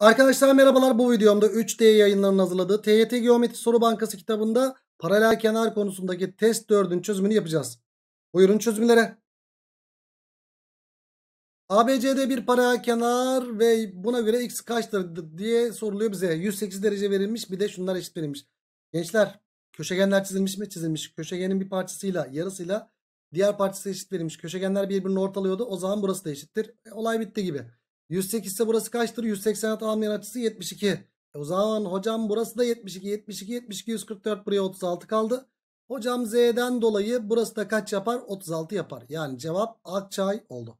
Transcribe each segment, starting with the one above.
Arkadaşlar merhabalar bu videomda 3D yayınlarının hazırladığı TYT Geometri Soru Bankası kitabında paralel kenar konusundaki test 4'ün çözümünü yapacağız. Buyurun çözümlere. ABC'de bir paralel kenar ve buna göre x kaçtır diye soruluyor bize. 108 derece verilmiş bir de şunlar eşit verilmiş. Gençler köşegenler çizilmiş mi? Çizilmiş. Köşegenin bir parçasıyla yarısıyla diğer parçası eşit verilmiş. Köşegenler birbirini ortalıyordu. O zaman burası da eşittir. E, olay bitti gibi. 108 ise burası kaçtır? 186 almayan açısı 72. E o zaman hocam burası da 72. 72, 72, 144 buraya 36 kaldı. Hocam Z'den dolayı burası da kaç yapar? 36 yapar. Yani cevap Akçay oldu.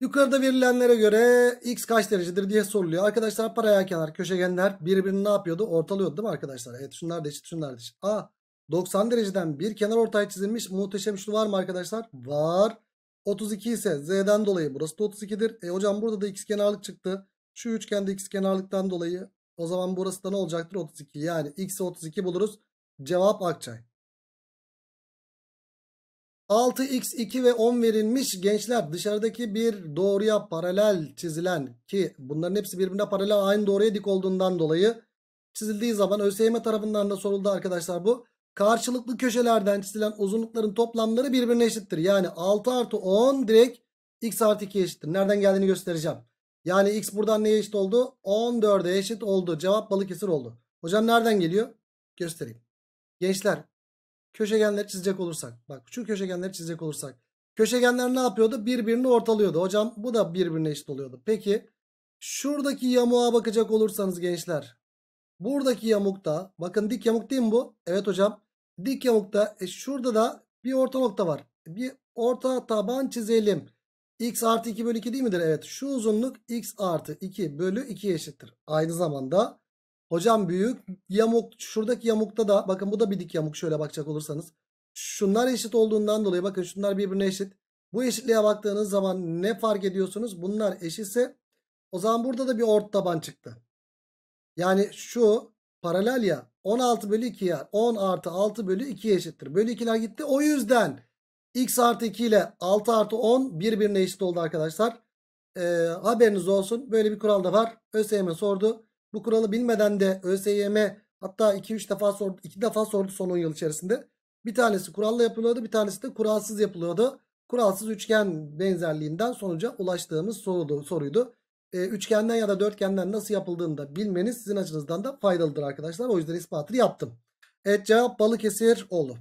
Yukarıda verilenlere göre x kaç derecedir diye soruluyor. Arkadaşlar paraya kenar köşegenler birbirini ne yapıyordu? Ortalıyordu değil mi arkadaşlar? Evet şunlar da eşit şunlar da eşit. A 90 dereceden bir kenar ortay çizilmiş muhteşem şunu var mı arkadaşlar? Var. 32 ise z'den dolayı burası da 32'dir. E hocam burada da x kenarlık çıktı. Şu üçgende x kenarlıktan dolayı o zaman burası da ne olacaktır? 32. Yani x 32 buluruz. Cevap Akçay. 6x 2 ve 10 verilmiş gençler dışarıdaki bir doğruya paralel çizilen ki bunların hepsi birbirine paralel aynı doğruya dik olduğundan dolayı çizildiği zaman ÖSYM tarafından da soruldu arkadaşlar bu. Karşılıklı köşelerden çizilen uzunlukların toplamları birbirine eşittir. Yani 6 artı 10 direkt x artı 2 eşittir. Nereden geldiğini göstereceğim. Yani x buradan neye eşit oldu? 14'e eşit oldu. Cevap Balıkesir oldu. Hocam nereden geliyor? Göstereyim. Gençler köşegenleri çizecek olursak. Bak şu köşegenleri çizecek olursak. Köşegenler ne yapıyordu? Birbirini ortalıyordu. Hocam bu da birbirine eşit oluyordu. Peki şuradaki yamuğa bakacak olursanız gençler. Buradaki yamukta bakın dik yamuk değil mi bu? Evet hocam dik yamukta e şurada da bir orta nokta var. Bir orta taban çizelim. X artı 2 bölü 2 değil midir? Evet şu uzunluk X artı 2 bölü 2 eşittir. Aynı zamanda hocam büyük yamuk şuradaki yamukta da bakın bu da bir dik yamuk şöyle bakacak olursanız. Şunlar eşit olduğundan dolayı bakın şunlar birbirine eşit. Bu eşitliğe baktığınız zaman ne fark ediyorsunuz? Bunlar eşitse o zaman burada da bir orta taban çıktı. Yani şu paralel ya 16 bölü 2 ya 10 artı 6 bölü 2 eşittir. Bölü 2'ler gitti. O yüzden x artı 2 ile 6 artı 10 birbirine eşit oldu arkadaşlar. Ee, haberiniz olsun. Böyle bir kural da var. ÖSYM sordu. Bu kuralı bilmeden de ÖSYM hatta 2-3 defa sordu. 2 defa sordu son 10 yıl içerisinde. Bir tanesi kuralla yapılıyordu. Bir tanesi de kuralsız yapılıyordu. Kuralsız üçgen benzerliğinden sonuca ulaştığımız soruydu. soruydu e, üçgenden ya da dörtgenden nasıl yapıldığını da bilmeniz sizin açınızdan da faydalıdır arkadaşlar. O yüzden ispatı yaptım. Evet cevap Balıkesir oğlu.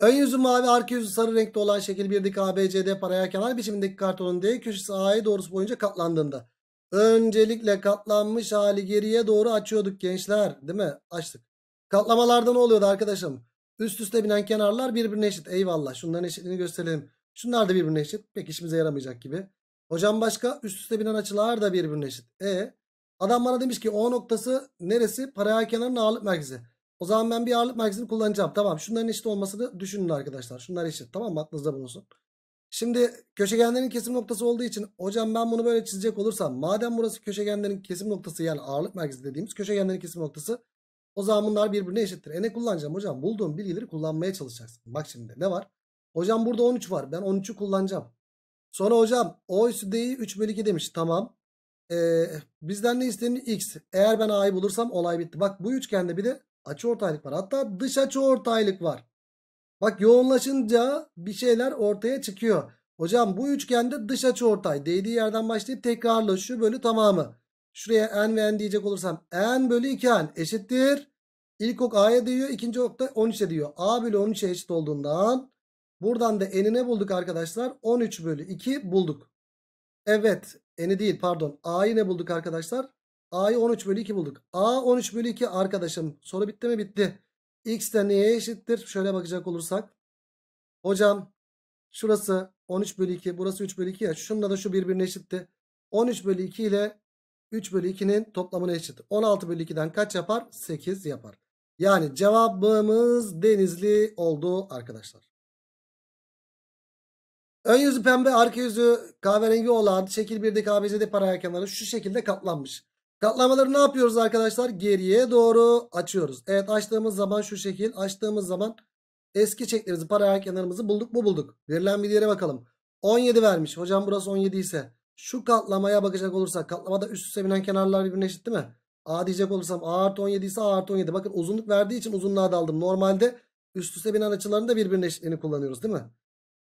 Ön yüzü mavi, arka yüzü sarı renkte olan şekil bir dik ABCD paralel kenar biçimindeki kartonun D köşesi AE doğrusu boyunca katlandığında. Öncelikle katlanmış hali geriye doğru açıyorduk gençler. Değil mi? Açtık. Katlamalarda ne oluyordu arkadaşım? Üst üste binen kenarlar birbirine eşit. Eyvallah. Şunların eşitliğini gösterelim. Şunlar da birbirine eşit. Pek işimize yaramayacak gibi. Hocam başka üst üste binen açılar da birbirine eşit. E adam bana demiş ki O noktası neresi? Paralel kenarın ağırlık merkezi. O zaman ben bir ağırlık merkezini kullanacağım. Tamam şunların eşit da düşünün arkadaşlar. Şunlar eşit tamam mı? Aklınızda bulunsun. Şimdi köşegenlerin kesim noktası olduğu için hocam ben bunu böyle çizecek olursam madem burası köşegenlerin kesim noktası yani ağırlık merkezi dediğimiz köşegenlerin kesim noktası o zaman bunlar birbirine eşittir. E ne kullanacağım hocam? Bulduğum bilgileri kullanmaya çalışacaksın. Bak şimdi ne var? Hocam burada 13 var. Ben 13'ü kullanacağım. Sonra hocam O üstü 3 bölü 2 demiş. Tamam. Ee, bizden ne isteniyor? X. Eğer ben A'yı bulursam olay bitti. Bak bu üçgende bir de açı ortaylık var. Hatta dış açı ortaylık var. Bak yoğunlaşınca bir şeyler ortaya çıkıyor. Hocam bu üçgende dış açı ortay. Değdiği yerden başlayıp tekrarla şu bölü tamamı. Şuraya n ve n diyecek olursam n bölü 2n eşittir. İlk ok A'ya değiyor. ikinci ok da 13'e diyor. A bölü 13'e eşit olduğundan Buradan da n'i ne bulduk arkadaşlar? 13 bölü 2 bulduk. Evet n'i değil pardon a'yı ne bulduk arkadaşlar? a'yı 13 bölü 2 bulduk. a 13 bölü 2 arkadaşım soru bitti mi? Bitti. x de neye eşittir? Şöyle bakacak olursak. Hocam şurası 13 bölü 2 burası 3 bölü 2 ya. Şununla da şu birbirine eşitti. 13 bölü 2 ile 3 bölü 2'nin toplamına eşit. 16 bölü 2'den kaç yapar? 8 yapar. Yani cevabımız denizli oldu arkadaşlar. Ön yüzü pembe, arka yüzü kahverengi olan şekil 1'deki ABCD paralel kenarı şu şekilde katlanmış. Katlamaları ne yapıyoruz arkadaşlar? Geriye doğru açıyoruz. Evet açtığımız zaman şu şekil. Açtığımız zaman eski çeklerimizi, paralel kenarımızı bulduk mu bulduk. Verilen bir yere bakalım. 17 vermiş. Hocam burası 17 ise şu katlamaya bakacak olursak katlamada üst üste binen kenarlar birbirine eşit değil mi? A diyecek olursam A artı 17 ise A artı 17. Bakın uzunluk verdiği için uzunluğa daldım. Normalde üst üste binen açıların da birbirine eşitliğini kullanıyoruz değil mi?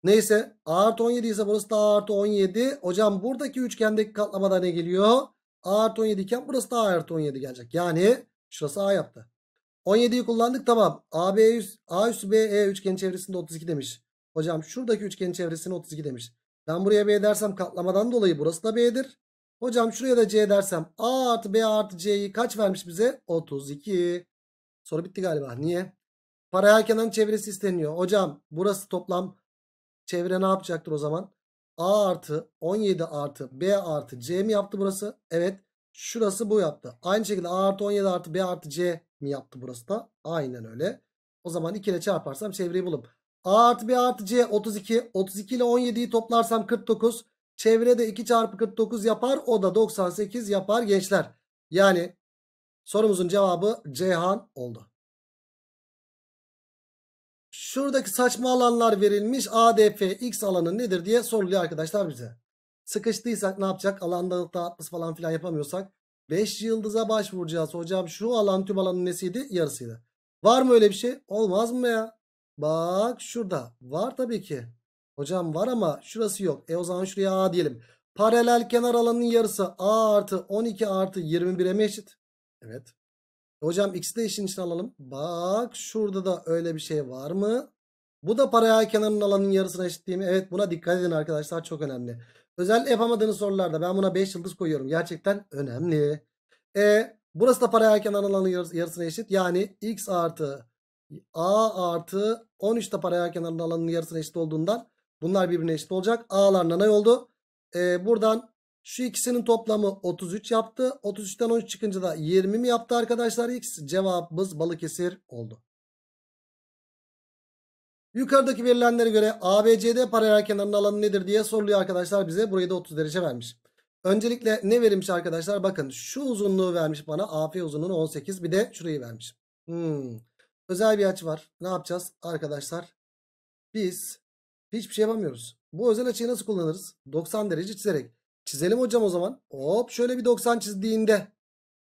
Neyse A artı 17 ise burası da A artı 17. Hocam buradaki üçgendeki katlamada ne geliyor? A artı 17 iken burası da A artı 17 gelecek. Yani şurası A yaptı. 17'yi kullandık tamam. A, B, üst, A üstü B, E üçgenin çevresinde 32 demiş. Hocam şuradaki üçgenin çevresini 32 demiş. Ben buraya B dersem katlamadan dolayı burası da B'dir. Hocam şuraya da C dersem A artı B artı C'yi kaç vermiş bize? 32. Soru bitti galiba. Niye? Paralel kenar çevresi isteniyor. Hocam burası toplam Çevre ne yapacaktır o zaman? A artı 17 artı B artı C mi yaptı burası? Evet. Şurası bu yaptı. Aynı şekilde A artı 17 artı B artı C mi yaptı burası da? Aynen öyle. O zaman 2 ile çarparsam çevreyi bulup A artı B artı C 32. 32 ile 17'yi toplarsam 49. Çevre de 2 çarpı 49 yapar. O da 98 yapar gençler. Yani sorumuzun cevabı Ceyhan oldu. Şuradaki saçma alanlar verilmiş. ADF X alanı nedir diye soruluyor arkadaşlar bize. Sıkıştıysak ne yapacak? Alanda dağıtması falan filan yapamıyorsak. 5 yıldıza başvuracağız. Hocam şu alan tüm alanın nesiydi? Yarısıydı. Var mı öyle bir şey? Olmaz mı ya? Bak şurada. Var tabii ki. Hocam var ama şurası yok. E o zaman şuraya A diyelim. Paralel kenar alanının yarısı A artı 12 artı 21'e mi eşit? Evet. Hocam x'i de işin içine alalım. Bak şurada da öyle bir şey var mı? Bu da paraya kenarının alanın yarısına eşit değil mi? Evet buna dikkat edin arkadaşlar çok önemli. Özellikle yapamadığınız sorularda ben buna 5 yıldız koyuyorum. Gerçekten önemli. E burası da paraya kenarının alanın yarısına eşit. Yani x artı a artı 13 de paraya kenarının alanın yarısına eşit olduğundan bunlar birbirine eşit olacak. A'lar ne oldu. E, buradan şu ikisinin toplamı 33 yaptı. 33'ten 13 çıkınca da 20 mi yaptı arkadaşlar? X cevabımız Balıkesir oldu. Yukarıdaki verilenlere göre ABCD paralel kenarının alanı nedir diye soruluyor arkadaşlar bize. Burayı da 30 derece vermiş. Öncelikle ne verilmiş arkadaşlar? Bakın şu uzunluğu vermiş bana. AF uzunluğunu 18 bir de şurayı vermiş. Hmm. Özel bir açı var. Ne yapacağız arkadaşlar? Biz hiçbir şey yapamıyoruz. Bu özel açıyı nasıl kullanırız? 90 derece çizerek. Çizelim hocam o zaman. Hop şöyle bir 90 çizdiğinde.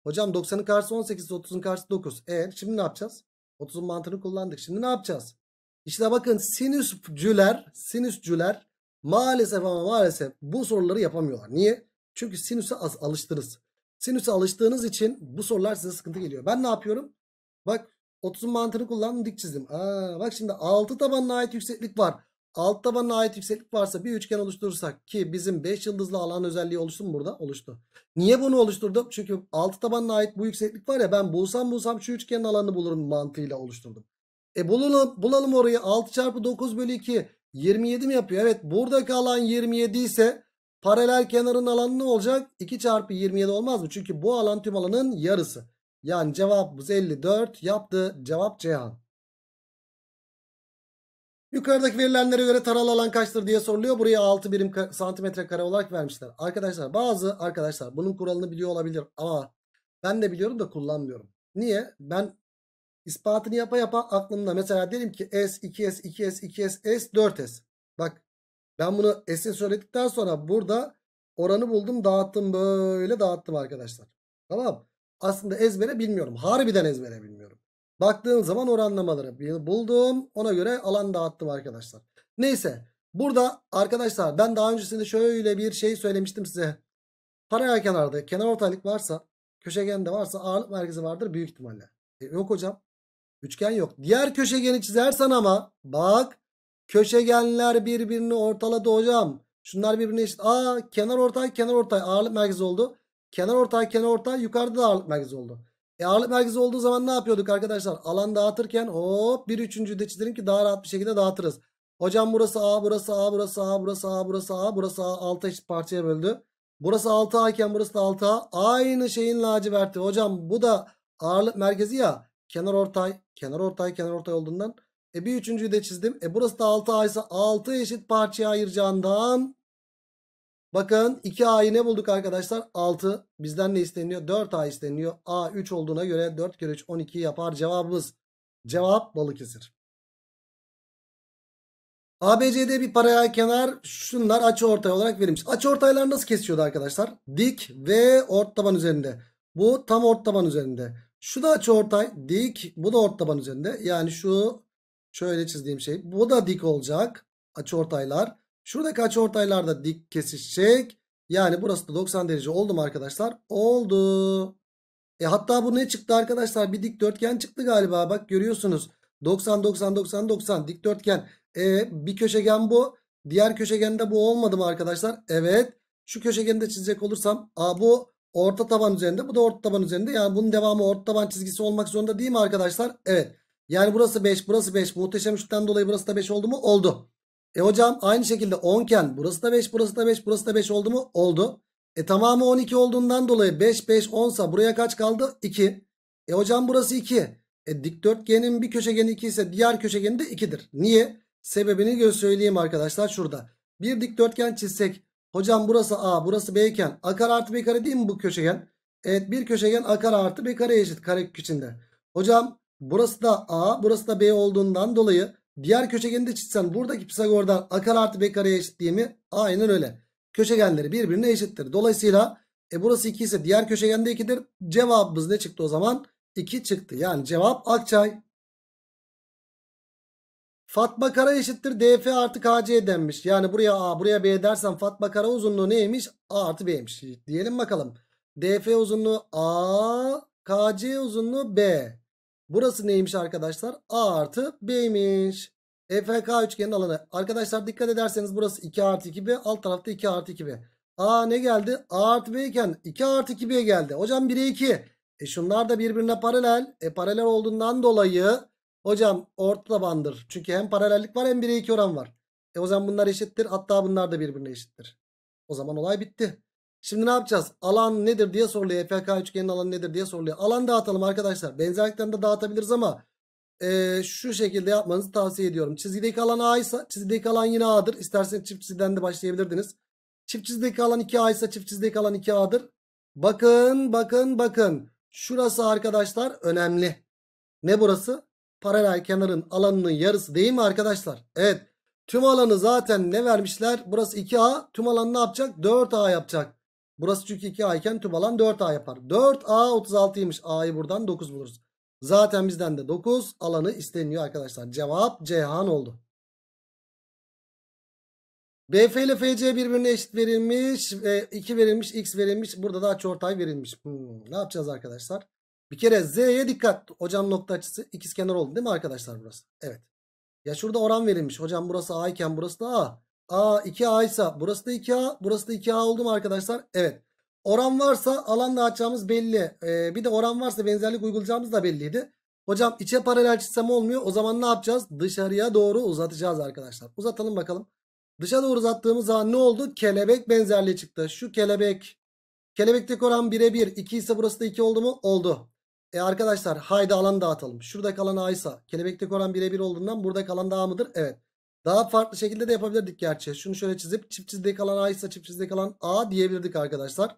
Hocam 90'ın karşısı 18, 30'un karşısı 9. E şimdi ne yapacağız? 30'un mantığını kullandık. Şimdi ne yapacağız? İşte bakın sinüscüler, sinüscüler maalesef ama maalesef bu soruları yapamıyorlar. Niye? Çünkü sinüse alıştınız. Sinüse alıştığınız için bu sorular size sıkıntı geliyor. Ben ne yapıyorum? Bak 30'un mantığını kullandım dik çizdim. Aa, bak şimdi 6 tabanına ait yükseklik var alt tabanına ait yükseklik varsa bir üçgen oluşturursak ki bizim 5 yıldızlı alan özelliği oluşsun burada oluştu. Niye bunu oluşturdum? Çünkü alt tabanına ait bu yükseklik var ya ben bulsam bulsam şu üçgenin alanını bulurum mantığıyla oluşturdum. E bulalım, bulalım orayı 6 çarpı 9 bölü 2 27 mi yapıyor? Evet buradaki alan 27 ise paralel kenarın alanı ne olacak? 2 çarpı 27 olmaz mı? Çünkü bu alan tüm alanın yarısı. Yani cevabımız 54 yaptı. Cevap Ceyhan. Yukarıdaki verilenlere göre taralı alan kaçtır diye soruluyor. Buraya 6 birim ka santimetre kare olarak vermişler. Arkadaşlar bazı arkadaşlar bunun kuralını biliyor olabilir ama ben de biliyorum da kullanmıyorum. Niye? Ben ispatını yapa yapa aklımda mesela dedim ki S, 2S, 2S, 2S, S, 4S. Bak ben bunu S'in söyledikten sonra burada oranı buldum dağıttım böyle dağıttım arkadaşlar. Tamam. Aslında ezbere bilmiyorum. Harbiden ezbere bilmiyorum. Baktığın zaman oranlamaları buldum. Ona göre alan dağıttım arkadaşlar. Neyse burada arkadaşlar ben daha öncesinde şöyle bir şey söylemiştim size. Paralel kenarda kenar ortaylık varsa köşegende varsa ağırlık merkezi vardır büyük ihtimalle. E, yok hocam. Üçgen yok. Diğer köşegeni çizersen ama bak köşegenler birbirini ortaladı hocam. Şunlar birbirine eşit. Aa kenar ortay kenar ortay ağırlık merkezi oldu. Kenar ortay kenar ortay yukarıda da ağırlık merkezi oldu. E ağırlık merkezi olduğu zaman ne yapıyorduk arkadaşlar? Alan dağıtırken hop bir üçüncü de çizelim ki daha rahat bir şekilde dağıtırız. Hocam burası A, burası A, burası A, burası A, burası A, burası A. 6 eşit parçaya böldü. Burası 6A iken burası da 6A. Aynı şeyin laciverti. Hocam bu da ağırlık merkezi ya. Kenar ortay, kenar ortay, kenar ortay olduğundan. E bir üçüncüyü de çizdim. E burası da 6A ise 6 eşit parçaya ayıracağından Bakın 2A'yı ne bulduk arkadaşlar? 6. Bizden ne isteniyor? 4A isteniyor. A 3 olduğuna göre 4 kere 3 12 yapar cevabımız. Cevap Balıkesir. ABCD bir paraya kenar şunlar açı ortay olarak verilmiş. Açı ortaylar nasıl kesiyordu arkadaşlar? Dik ve ort taban üzerinde. Bu tam ort taban üzerinde. Şu da açı ortay dik. Bu da ort taban üzerinde. Yani şu şöyle çizdiğim şey. Bu da dik olacak. Açı ortaylar. Şuradaki açıortaylar da dik kesişecek. Yani burası da 90 derece oldu mu arkadaşlar? Oldu. E hatta bu ne çıktı arkadaşlar? Bir dikdörtgen çıktı galiba. Bak görüyorsunuz. 90 90 90 90 dikdörtgen. E bir köşegen bu. Diğer köşegende bu olmadı mı arkadaşlar? Evet. Şu köşegeni de çizecek olursam a bu orta taban üzerinde bu da orta taban üzerinde. Yani bunun devamı orta taban çizgisi olmak zorunda değil mi arkadaşlar? Evet. Yani burası 5 burası 5 muhteşem üçlükten dolayı burası da 5 oldu mu? Oldu. E hocam aynı şekilde 10 iken burası da 5 burası da 5 burası da 5 oldu mu? Oldu. E tamamı 12 olduğundan dolayı 5 5 10 sa buraya kaç kaldı? 2. E hocam burası 2. E dikdörtgenin bir köşegeni 2 ise diğer köşegeni de 2'dir. Niye? Sebebini söyleyeyim arkadaşlar şurada. Bir dikdörtgen çizsek hocam burası A burası B iken a kare artı B kare değil mi bu köşegen? Evet bir köşegen a kare artı B kare eşit kare içinde. Hocam burası da A burası da B olduğundan dolayı Diğer köşegeni de çizsen buradaki Pisagor'dan a kare artı b kareye eşit değil mi? Aynen öyle. Köşegenleri birbirine eşittir. Dolayısıyla e burası 2 ise diğer köşegende 2'dir. Cevabımız ne çıktı o zaman? 2 çıktı. Yani cevap Akçay. Fatma Kara eşittir DF artı KC denmiş. Yani buraya A buraya B dersen Fatma Kara uzunluğu neymiş? A artı B'ymiş. Diyelim bakalım. DF uzunluğu A, KC uzunluğu B. Burası neymiş arkadaşlar? A artı B'ymiş. EFK üçgenin alanı. Arkadaşlar dikkat ederseniz burası 2 artı 2B. Alt tarafta 2 artı 2B. A ne geldi? A artı B iken 2 artı 2B geldi. Hocam 1'e 2. E şunlar da birbirine paralel. E paralel olduğundan dolayı hocam orta bandır. Çünkü hem paralellik var hem 1'e 2 oran var. E o zaman bunlar eşittir. Hatta bunlar da birbirine eşittir. O zaman olay bitti. Şimdi ne yapacağız? Alan nedir diye soruluyor. EPK üçgenin alanı nedir diye soruluyor. Alan dağıtalım arkadaşlar. Benzerlikten de dağıtabiliriz ama e, şu şekilde yapmanızı tavsiye ediyorum. Çizgideki alan A ise çizgideki alan yine A'dır. İsterseniz çift çizgiden de başlayabilirdiniz. Çift çizgideki alan 2A ise çift çizgideki alan 2A'dır. Bakın bakın bakın. Şurası arkadaşlar önemli. Ne burası? Paralel kenarın alanının yarısı değil mi arkadaşlar? Evet. Tüm alanı zaten ne vermişler? Burası 2A. Tüm alanı ne yapacak? 4A yapacak. Burası çünkü 2A iken tüm alan 4A yapar. 4A 36'ymış. A'yı buradan 9 buluruz. Zaten bizden de 9 alanı isteniyor arkadaşlar. Cevap Cihan oldu. BF ile FC birbirine eşit verilmiş. 2 verilmiş. X verilmiş. Burada da açıortay verilmiş. Hmm, ne yapacağız arkadaşlar? Bir kere Z'ye dikkat. Hocam nokta açısı ikizkenar oldu değil mi arkadaşlar burası? Evet. Ya şurada oran verilmiş. Hocam burası A iken burası da A. A 2A ise burası da 2A. Burası da 2A oldu mu arkadaşlar? Evet. Oran varsa alan açacağımız belli. Ee, bir de oran varsa benzerlik uygulayacağımız da belliydi. Hocam içe paralel çizsem olmuyor. O zaman ne yapacağız? Dışarıya doğru uzatacağız arkadaşlar. Uzatalım bakalım. Dışa doğru uzattığımız zaman ne oldu? Kelebek benzerliği çıktı. Şu kelebek. Kelebekteki oran 1'e 1. 2 ise burası da 2 oldu mu? Oldu. E arkadaşlar haydi alan dağıtalım. Şurada kalan A ise kelebekteki oran 1'e 1 olduğundan burada kalan da A mıdır? Evet. Daha farklı şekilde de yapabilirdik gerçi. Şunu şöyle çizip çift çizgide kalan A ise çift çizgide kalan A diyebilirdik arkadaşlar.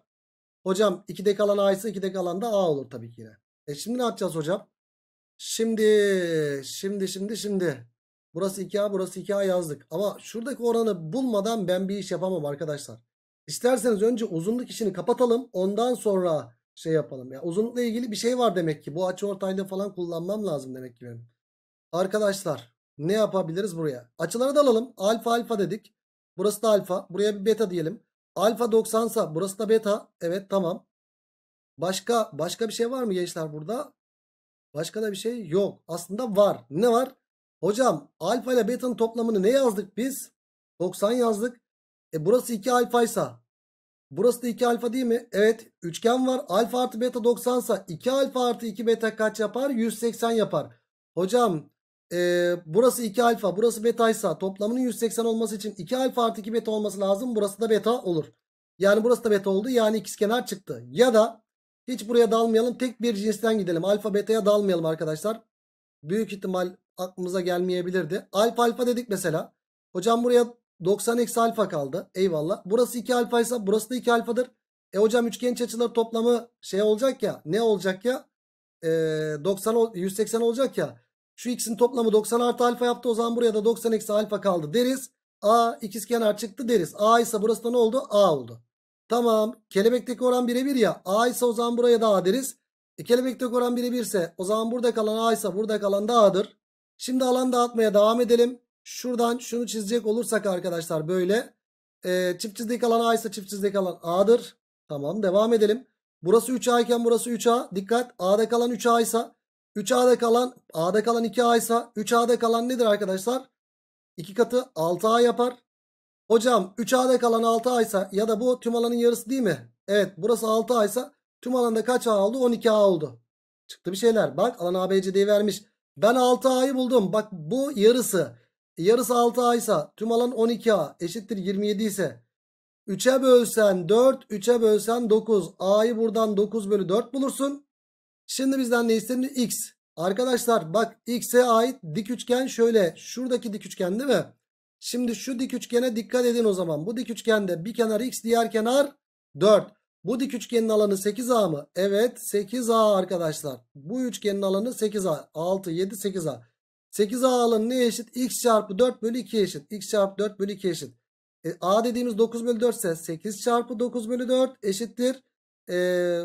Hocam 2'de kalan A ise 2'de kalan da A olur tabii ki yine. E şimdi ne yapacağız hocam? Şimdi şimdi şimdi şimdi. Burası 2A burası 2A yazdık. Ama şuradaki oranı bulmadan ben bir iş yapamam arkadaşlar. İsterseniz önce uzunluk işini kapatalım. Ondan sonra şey yapalım. Ya uzunlukla ilgili bir şey var demek ki. Bu açı ortaylığı falan kullanmam lazım demek ki benim. Arkadaşlar ne yapabiliriz buraya? Açıları da alalım. Alfa alfa dedik. Burası da alfa. Buraya bir beta diyelim. Alfa 90 sa burası da beta. Evet tamam. Başka başka bir şey var mı gençler burada? Başka da bir şey yok. Aslında var. Ne var? Hocam alfa ile beta'nın toplamını ne yazdık biz? 90 yazdık. E burası 2 alfaysa. Burası da 2 alfa değil mi? Evet. Üçgen var. Alfa artı beta 90 sa 2 alfa artı 2 beta kaç yapar? 180 yapar. Hocam e, burası 2 alfa burası beta ise toplamının 180 olması için 2 alfa artı 2 beta olması lazım. Burası da beta olur. Yani burası da beta oldu. Yani ikizkenar çıktı. Ya da hiç buraya dalmayalım. Tek bir cinsten gidelim. Alfa beta'ya dalmayalım arkadaşlar. Büyük ihtimal aklımıza gelmeyebilirdi. Alfa alfa dedik mesela. Hocam buraya 90 eksi alfa kaldı. Eyvallah. Burası 2 alfa ise burası da 2 alfadır. E hocam üçgenç açıları toplamı şey olacak ya. Ne olacak ya? E, 90 180 olacak ya. Şu x'in toplamı 90 artı alfa yaptı. O zaman buraya da 90 eksi alfa kaldı deriz. A ikiz kenar çıktı deriz. A ise burası da ne oldu? A oldu. Tamam. Kelebekteki oran birebir ya. A ise o zaman buraya da A deriz. E, kelebekteki oran birebir ise o zaman burada kalan A ise burada kalan da A'dır. Şimdi alan dağıtmaya devam edelim. Şuradan şunu çizecek olursak arkadaşlar böyle. E, çift çizdeki alan A ise çift çizdeki alan A'dır. Tamam devam edelim. Burası 3A iken burası 3A. Dikkat A'da kalan 3A ise 3A'da kalan A'da kalan 2A ise 3A'da kalan nedir arkadaşlar? 2 katı 6A yapar. Hocam 3A'da kalan 6A ise ya da bu tüm alanın yarısı değil mi? Evet burası 6A ise tüm alanda kaç A oldu? 12A oldu. Çıktı bir şeyler. Bak alan ABCD'yi vermiş. Ben 6A'yı buldum. Bak bu yarısı. Yarısı 6A ise tüm alan 12A eşittir 27 ise 3'e bölsen 4, 3'e bölsen 9. A'yı buradan 9 bölü 4 bulursun. Şimdi bizden ne isteniyor? X. Arkadaşlar bak x'e ait dik üçgen şöyle. Şuradaki dik üçgen değil mi? Şimdi şu dik üçgene dikkat edin o zaman. Bu dik üçgende bir kenar x diğer kenar 4. Bu dik üçgenin alanı 8A mı? Evet 8A arkadaşlar. Bu üçgenin alanı 8A. 6, 7, 8A. 8A alanı ne eşit? X çarpı 4 bölü 2 eşit. X çarpı 4 bölü 2 eşit. E, A dediğimiz 9 bölü 4 ise 8 çarpı 9 bölü 4 eşittir e,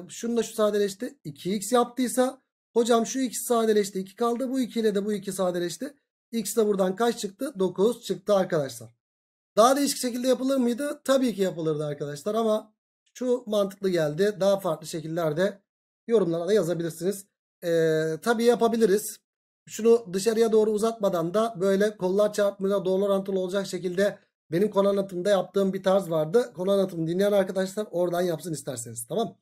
şununla şu sadeleşti. 2x yaptıysa hocam şu x sadeleşti 2 kaldı. Bu 2 ile de bu 2 sadeleşti. X de buradan kaç çıktı? 9 çıktı arkadaşlar. Daha değişik şekilde yapılır mıydı? Tabii ki yapılırdı arkadaşlar ama şu mantıklı geldi. Daha farklı şekillerde yorumlara da yazabilirsiniz. Ee, tabii yapabiliriz. Şunu dışarıya doğru uzatmadan da böyle kollar çarpımına doğru orantılı olacak şekilde benim konu anlatımda yaptığım bir tarz vardı. Konu anlatımı dinleyen arkadaşlar oradan yapsın isterseniz. Tamam.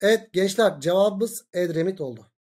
Evet gençler cevabımız Edremit oldu.